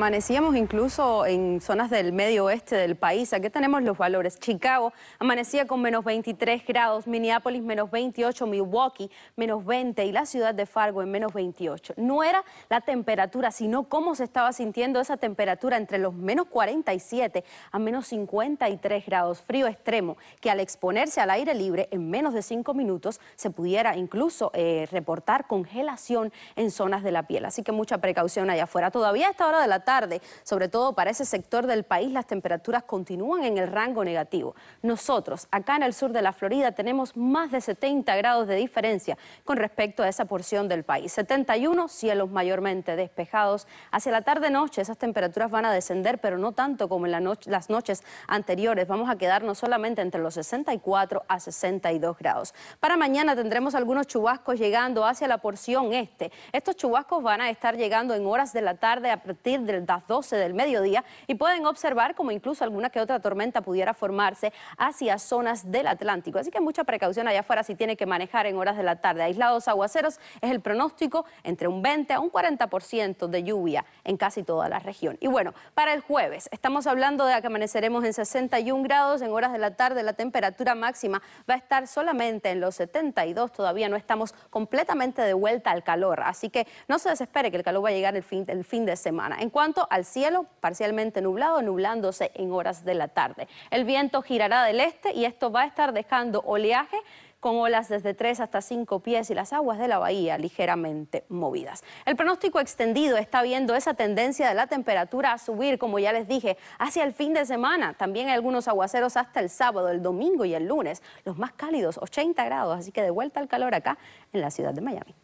Amanecíamos incluso en zonas del medio oeste del país. Aquí tenemos los valores. Chicago amanecía con menos 23 grados, Minneapolis menos 28, Milwaukee menos 20 y la ciudad de Fargo en menos 28. No era la temperatura, sino cómo se estaba sintiendo esa temperatura entre los menos 47 a menos 53 grados, frío extremo, que al exponerse al aire libre en menos de 5 minutos se pudiera incluso eh, reportar congelación en zonas de la piel. Así que mucha precaución allá afuera. Todavía a esta hora de la tarde, sobre todo para ese sector del país, las temperaturas continúan en el rango negativo. Nosotros, acá en el sur de la Florida, tenemos más de 70 grados de diferencia con respecto a esa porción del país. 71 cielos mayormente despejados. Hacia la tarde-noche esas temperaturas van a descender, pero no tanto como en las noches anteriores. Vamos a quedarnos solamente entre los 64 a 62 grados. Para mañana tendremos algunos chubascos llegando hacia la porción este. Estos chubascos van a estar llegando en horas de la tarde a partir del las 12 del mediodía y pueden observar como incluso alguna que otra tormenta pudiera formarse hacia zonas del Atlántico. Así que mucha precaución allá afuera si tiene que manejar en horas de la tarde. Aislados aguaceros es el pronóstico entre un 20 a un 40% de lluvia en casi toda la región. Y bueno, para el jueves estamos hablando de que amaneceremos en 61 grados en horas de la tarde. La temperatura máxima va a estar solamente en los 72. Todavía no estamos completamente de vuelta al calor. Así que no se desespere que el calor va a llegar el fin, el fin de semana. En cuanto al cielo, parcialmente nublado, nublándose en horas de la tarde. El viento girará del este y esto va a estar dejando oleaje con olas desde 3 hasta 5 pies y las aguas de la bahía ligeramente movidas. El pronóstico extendido está viendo esa tendencia de la temperatura a subir, como ya les dije, hacia el fin de semana. También hay algunos aguaceros hasta el sábado, el domingo y el lunes. Los más cálidos, 80 grados, así que de vuelta al calor acá en la ciudad de Miami.